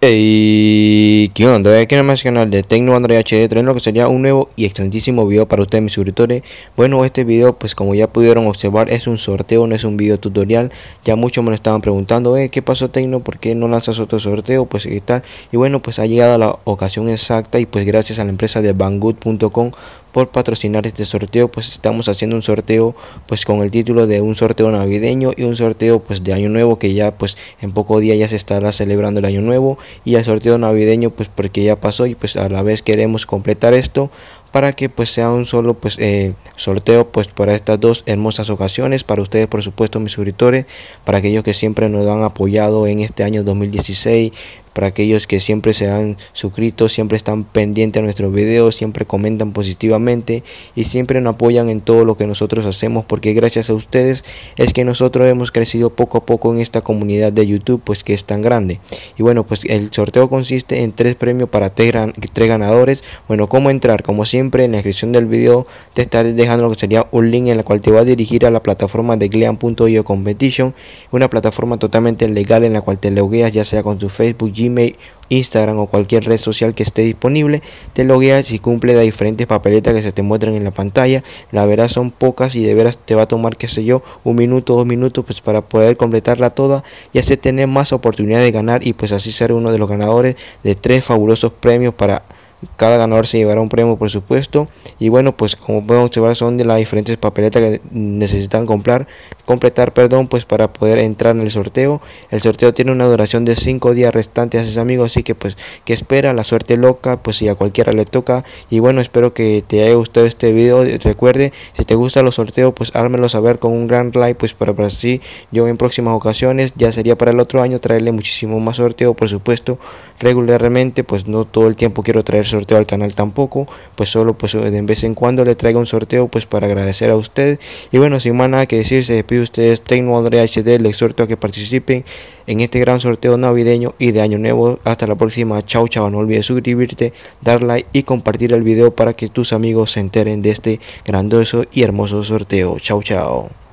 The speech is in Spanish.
Hey, ¿qué onda? Aquí en el canal de Tecno Android HD 3 lo que sería un nuevo y excelentísimo video para ustedes mis suscriptores Bueno, este video pues como ya pudieron observar es un sorteo, no es un video tutorial Ya muchos me lo estaban preguntando, eh, ¿qué pasó Tecno? ¿Por qué no lanzas otro sorteo? Pues y tal Y bueno, pues ha llegado la ocasión exacta y pues gracias a la empresa de Banggood.com por patrocinar este sorteo pues estamos haciendo un sorteo pues con el título de un sorteo navideño y un sorteo pues de año nuevo que ya pues en poco días ya se estará celebrando el año nuevo y el sorteo navideño pues porque ya pasó y pues a la vez queremos completar esto para que pues sea un solo pues eh, sorteo pues para estas dos hermosas ocasiones para ustedes por supuesto mis suscriptores para aquellos que siempre nos han apoyado en este año 2016 para aquellos que siempre se han suscrito siempre están pendientes a nuestros videos siempre comentan positivamente y siempre nos apoyan en todo lo que nosotros hacemos porque gracias a ustedes es que nosotros hemos crecido poco a poco en esta comunidad de youtube pues que es tan grande y bueno pues el sorteo consiste en tres premios para tres, ganadores bueno cómo entrar como siempre en la descripción del vídeo te estaré dejando lo que sería un link en la cual te va a dirigir a la plataforma de Glean.io Competition, una plataforma totalmente legal en la cual te logueas ya sea con tu Facebook, Gmail Instagram o cualquier red social que esté disponible, te logueas y cumple las diferentes papeletas que se te muestran en la pantalla. La verdad son pocas y de veras te va a tomar, qué sé yo, un minuto, dos minutos, pues para poder completarla toda y así tener más oportunidades de ganar y pues así ser uno de los ganadores de tres fabulosos premios para cada ganador se llevará un premio, por supuesto. Y bueno, pues como pueden observar, son de las diferentes papeletas que necesitan comprar, completar, perdón, pues para poder entrar en el sorteo. El sorteo tiene una duración de 5 días restantes, así amigos. Así que, pues, que espera? La suerte loca, pues si a cualquiera le toca. Y bueno, espero que te haya gustado este video. Recuerde, si te gustan los sorteos, pues hármelo saber con un gran like, pues para, para así yo en próximas ocasiones, ya sería para el otro año, traerle muchísimo más sorteo, por supuesto. Regularmente, pues no todo el tiempo quiero traer sorteo al canal tampoco, pues solo pues de vez en cuando le traigo un sorteo pues para agradecer a usted. Y bueno, sin más nada que decir, se despide ustedes tengo Andrea HD, le exhorto a que participen en este gran sorteo navideño y de año nuevo. Hasta la próxima, chao chao, no olvides suscribirte, dar like y compartir el video para que tus amigos se enteren de este grandioso y hermoso sorteo. Chao chao.